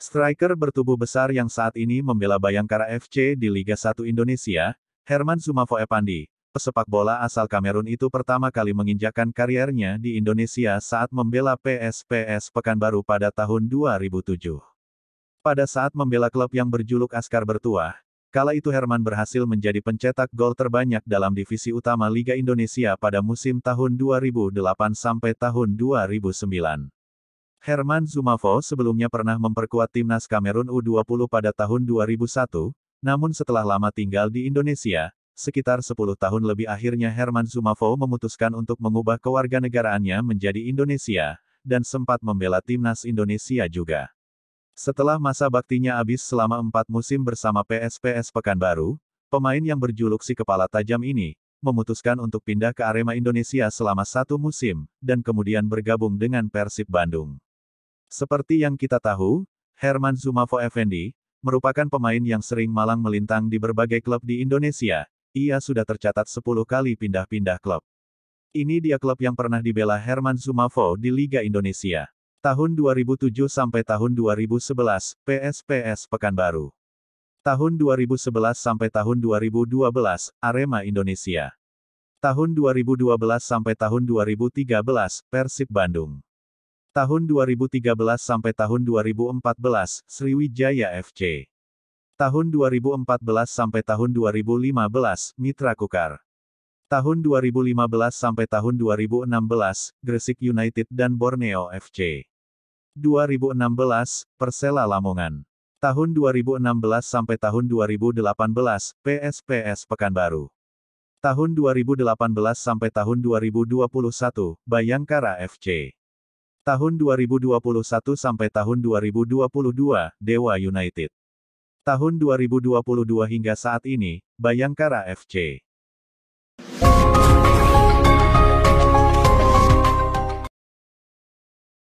Striker bertubuh besar yang saat ini membela Bayangkara FC di Liga 1 Indonesia, Herman Sumafo Epandi, pesepak bola asal Kamerun itu pertama kali menginjakan kariernya di Indonesia saat membela PSPS Pekanbaru pada tahun 2007. Pada saat membela klub yang berjuluk Askar Bertuah, kala itu Herman berhasil menjadi pencetak gol terbanyak dalam divisi utama Liga Indonesia pada musim tahun 2008 sampai tahun 2009. Herman Zumafo sebelumnya pernah memperkuat timnas Kamerun U20 pada tahun 2001, namun setelah lama tinggal di Indonesia, sekitar 10 tahun lebih akhirnya Herman Zumafo memutuskan untuk mengubah kewarganegaraannya menjadi Indonesia, dan sempat membela timnas Indonesia juga. Setelah masa baktinya habis selama empat musim bersama PSPS Pekanbaru, pemain yang berjuluk si kepala tajam ini, memutuskan untuk pindah ke Arema Indonesia selama satu musim, dan kemudian bergabung dengan Persib Bandung. Seperti yang kita tahu, Herman Zumafo Effendi, merupakan pemain yang sering malang melintang di berbagai klub di Indonesia, ia sudah tercatat 10 kali pindah-pindah klub. Ini dia klub yang pernah dibela Herman Zumafo di Liga Indonesia. Tahun 2007 sampai tahun 2011, PSPS Pekanbaru. Tahun 2011 sampai tahun 2012, Arema Indonesia. Tahun 2012 sampai tahun 2013, Persib Bandung. Tahun 2013 sampai tahun 2014, Sriwijaya FC. Tahun 2014 sampai tahun 2015, Mitra Kukar. Tahun 2015 sampai tahun 2016, Gresik United dan Borneo FC. 2016, Persela Lamongan. Tahun 2016 sampai tahun 2018, PSPS Pekanbaru. Tahun 2018 sampai tahun 2021, Bayangkara FC. Tahun 2021 sampai tahun 2022, Dewa United. Tahun 2022 hingga saat ini, Bayangkara FC.